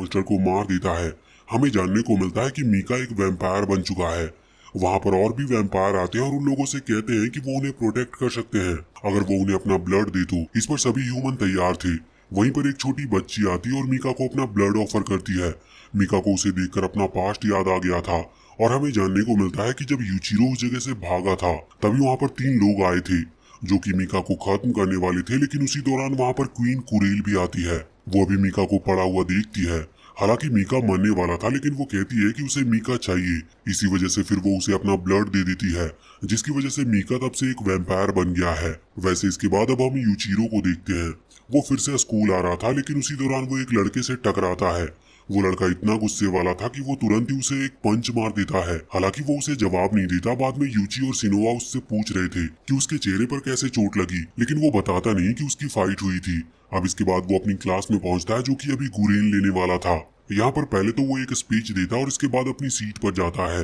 monster को मार देता है हमें जानने को मिलता है कि मीका एक वैम्पायर बन चुका है वहाँ पर और भी वैम्पायर आते हैं और उन लोगों से कहते हैं कि वो उन्हें प्रोटेक्ट कर सकते हैं अगर वो उन्हें अपना ब्लड दे दो तो, इस पर सभी ह्यूमन तैयार थे वहीं पर एक छोटी बच्ची आती है और मीका को अपना ब्लड ऑफर करती है मीका को उसे देखकर अपना पास्ट याद आ गया था और हमें जानने को मिलता है कि जब यूचिरो उस जगह से भागा था तभी वहाँ पर तीन लोग आए थे जो कि मीका को खत्म करने वाले थे लेकिन उसी दौरान वहाँ पर क्वीन कुरेल भी आती है वो अभी मीका को पड़ा हुआ देखती है हालांकि मीका मरने वाला था लेकिन वो कहती है कि उसे मीका चाहिए इसी वजह से फिर वो उसे अपना ब्लड दे देती है जिसकी वजह से मीका तब से एक वैम्पायर बन गया है वैसे इसके बाद अब हम यूचीरो को देखते हैं वो फिर से स्कूल आ रहा था लेकिन उसी दौरान वो एक लड़के से टकराता है वो लड़का इतना गुस्से वाला था कि वो तुरंत ही उसे एक पंच मार देता है हालांकि वो उसे जवाब नहीं देता बाद में यूची और सिनोवा उससे पूछ रहे थे कि उसके चेहरे पर कैसे चोट लगी लेकिन वो बताता नहीं कि उसकी फाइट हुई थी अब इसके बाद वो अपनी क्लास में पहुंचता है जो कि अभी गुरेन लेने वाला था यहाँ पर पहले तो वो एक स्पीच देता और इसके बाद अपनी सीट पर जाता है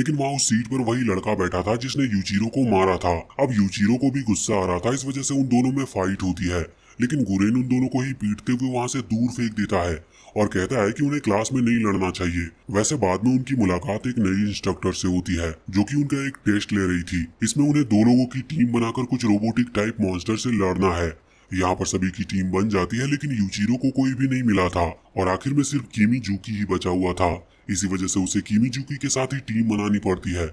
लेकिन वहाँ उस सीट पर वही लड़का बैठा था जिसने यूचीरो को मारा था अब यूचीरो को भी गुस्सा आ रहा था इस वजह से उन दोनों में फाइट होती है लेकिन गुरेन उन दोनों को ही पीटते हुए वहां से दूर फेंक देता है और कहता है कि उन्हें क्लास में नहीं लड़ना चाहिए वैसे बाद में उनकी मुलाकात एक नई इंस्ट्रक्टर से होती है जो कि उनका एक टेस्ट ले रही थी इसमें उन्हें दो लोगों की टीम बनाकर कुछ रोबोटिक टाइप मॉन्स्टर से लड़ना है यहाँ पर सभी की टीम बन जाती है लेकिन यूचीरो को कोई भी नहीं मिला था और आखिर में सिर्फ कीमी जूकी ही बचा हुआ था इसी वजह से उसे कीमी जूकी के साथ ही टीम बनानी पड़ती है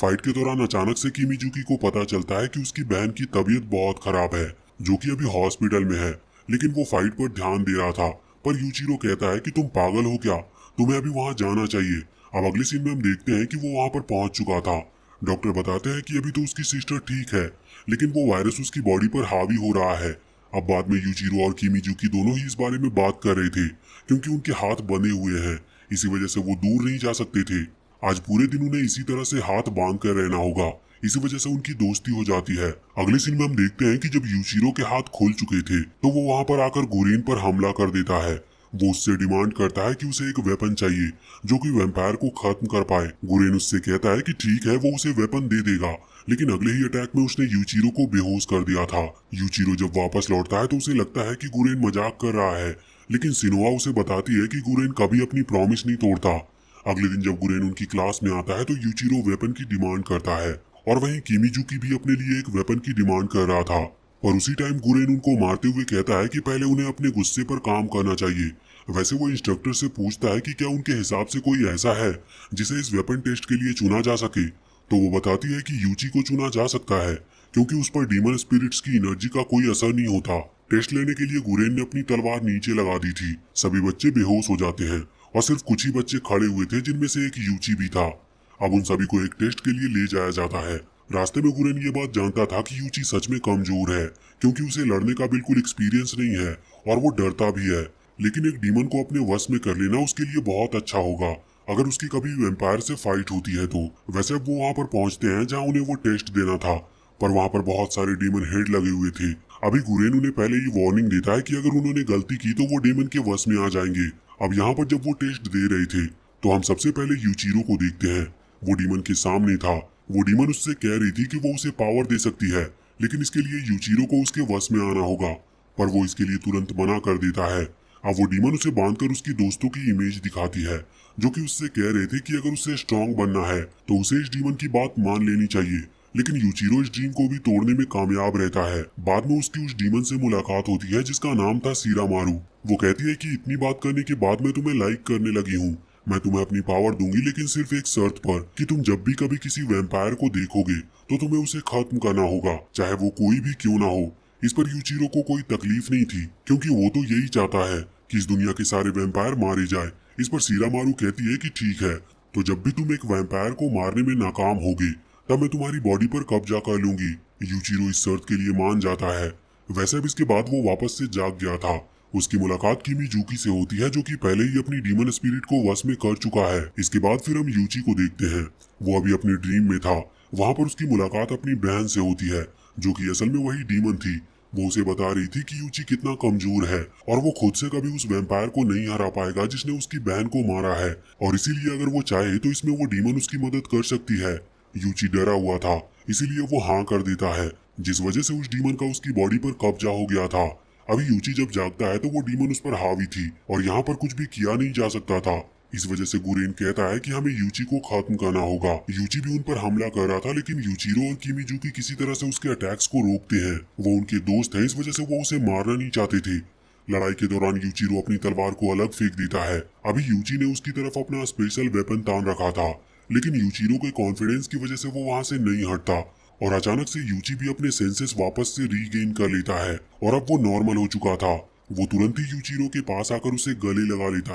फाइट के दौरान अचानक से कीमी जूकी को पता चलता है कि उसकी बहन की तबीयत बहुत खराब है जो कि अभी हॉस्पिटल में है लेकिन वो फाइट पर ध्यान दे रहा था पर यूचिरो कहता है कि तुम पागल हो क्या तुम्हें अभी वहाँ जाना चाहिए अब अगले सीन में हम देखते हैं कि वो वहाँ पर पहुँच चुका था डॉक्टर बताते हैं कि अभी तो उसकी सिस्टर ठीक है लेकिन वो वायरस उसकी बॉडी पर हावी हो रहा है अब बाद में यूचिरो और की दोनों ही इस बारे में बात कर रहे थे क्योंकि उनके हाथ बने हुए हैं इसी वजह से वो दूर नहीं जा सकते थे आज पूरे दिन उन्हें इसी तरह से हाथ बांध कर रहना होगा इसी वजह से उनकी दोस्ती हो जाती है अगले सीन में हम देखते हैं कि जब यूशीरो के हाथ खोल चुके थे तो वो वहाँ पर आकर गोरेन पर हमला कर देता है वो उससे डिमांड करता है कि उसे एक वेपन चाहिए जो कि वेम्पायर को खत्म कर पाए गुरेन उससे कहता है कि ठीक है वो उसे वेपन दे देगा लेकिन अगले ही अटैक में उसने यूचिरो को बेहोश कर दिया था यूचिरो जब वापस लौटता है तो उसे लगता है कि गुरेन मजाक कर रहा है लेकिन सिनोवा उसे बताती है कि गुरेन कभी अपनी प्रॉमिस नहीं तोड़ता अगले दिन जब गुरेन उनकी क्लास में आता है तो यूचिरो वेपन की डिमांड करता है और वहीं की भी अपने लिए एक वेपन की डिमांड कर रहा था पर उसी टाइम गुरेन उनको मारते हुए कहता है कि पहले उन्हें अपने गुस्से पर काम करना चाहिए वैसे वो इंस्ट्रक्टर से पूछता है कि क्या उनके हिसाब से कोई ऐसा है जिसे इस वेपन टेस्ट के लिए चुना जा सके तो वो बताती है कि यूची को चुना जा सकता है क्योंकि उस पर डीमन स्पिरिट्स की एनर्जी का कोई असर नहीं होता टेस्ट लेने के लिए गुरेन ने अपनी तलवार नीचे लगा दी थी सभी बच्चे बेहोश हो जाते हैं और सिर्फ कुछ ही बच्चे खड़े हुए थे जिनमें से एक यूची भी था अब उन सभी को एक टेस्ट के लिए ले जाया जाता है रास्ते में गुरेन ये बात जानता था कि यूची सच में कमजोर है क्योंकि उसे लड़ने का बिल्कुल एक्सपीरियंस नहीं है और वो डरता भी है लेकिन एक डीमन को अपने वश में कर लेना उसके लिए बहुत अच्छा होगा अगर उसकी कभी वेम्पायर से फाइट होती है तो वैसे वो वहाँ पर पहुँचते हैं जहाँ उन्हें वो टेस्ट देना था पर वहाँ पर बहुत सारे डीमन हेड लगे हुए थे अभी गुरेन उन्हें पहले ही वार्निंग देता है कि अगर उन्होंने गलती की तो वो डेमन के वश में आ जाएंगे अब यहाँ पर जब वो टेस्ट दे रहे थे तो हम सबसे पहले यूचीरो को देखते हैं वो डीमन के सामने था वो डीमन उससे कह रही थी कि वो उसे पावर दे सकती है लेकिन इसके लिए यूचीरो को उसके वश में आना होगा पर वो इसके लिए तुरंत मना कर देता है अब वो डीमन उसे बांधकर उसकी दोस्तों की इमेज दिखाती है जो कि उससे कह रहे थे कि अगर उससे स्ट्रांग बनना है तो उसे इस डीमन की बात मान लेनी चाहिए लेकिन यूचीरो इस ड्रीम को भी तोड़ने में कामयाब रहता है बाद में उसकी उस डीमन से मुलाकात होती है जिसका नाम था सीरा मारू वो कहती है कि इतनी बात करने के बाद मैं तुम्हें लाइक करने लगी हूँ मैं तुम्हें अपनी पावर दूंगी लेकिन सिर्फ एक शर्त पर कि तुम जब भी कभी किसी वैम्पायर को देखोगे तो तुम्हें उसे खत्म करना होगा चाहे वो कोई भी क्यों ना हो इस पर यूचीरो को कोई तकलीफ नहीं थी क्योंकि वो तो यही चाहता है कि इस दुनिया के सारे वैम्पायर मारे जाए इस पर सीरा मारू कहती है कि ठीक है तो जब भी तुम एक वैम्पायर को मारने में नाकाम होगे तब मैं तुम्हारी बॉडी पर कब्जा कर लूंगी यूचीरो इस शर्त के लिए मान जाता है वैसे अब इसके बाद वो वापस से जाग गया था उसकी मुलाकात किमी जूकी से होती है जो कि पहले ही अपनी डीमन स्पिरिट को वश में कर चुका है इसके बाद फिर हम यूची को देखते हैं वो अभी अपने ड्रीम में था वहाँ पर उसकी मुलाकात अपनी बहन से होती है जो कि असल में वही डीमन थी वो उसे बता रही थी कि यूची कितना कमजोर है और वो खुद से कभी उस वैम्पायर को नहीं हरा पाएगा जिसने उसकी बहन को मारा है और इसीलिए अगर वो चाहे तो इसमें वो डीमन उसकी मदद कर सकती है यूची डरा हुआ था इसीलिए वो हाँ कर देता है जिस वजह से उस डीमन का उसकी बॉडी पर कब्जा हो गया था अब यूची जब जागता है तो वो डीमन उस पर हावी थी और यहाँ पर कुछ भी किया नहीं जा सकता था इस वजह से गुरेन कहता है कि हमें यूची को खत्म करना होगा यूची भी उन पर हमला कर रहा था लेकिन यूचीरो और कीमीजू की किसी तरह से उसके अटैक्स को रोकते हैं वो उनके दोस्त हैं इस वजह से वो उसे मारना नहीं चाहते थे लड़ाई के दौरान यूचीरो अपनी तलवार को अलग फेंक देता है अभी यूची ने उसकी तरफ अपना स्पेशल वेपन तान रखा था लेकिन यूचीरो के कॉन्फिडेंस की वजह से वो वहाँ से नहीं हटता और अचानक से यूजी भी अपने सेंसेस वापस से रीगेन कर लेता है और अब वो नॉर्मल हो चुका था वो तुरंत ही यूचीरो के पास आकर उसे गले लगा लेता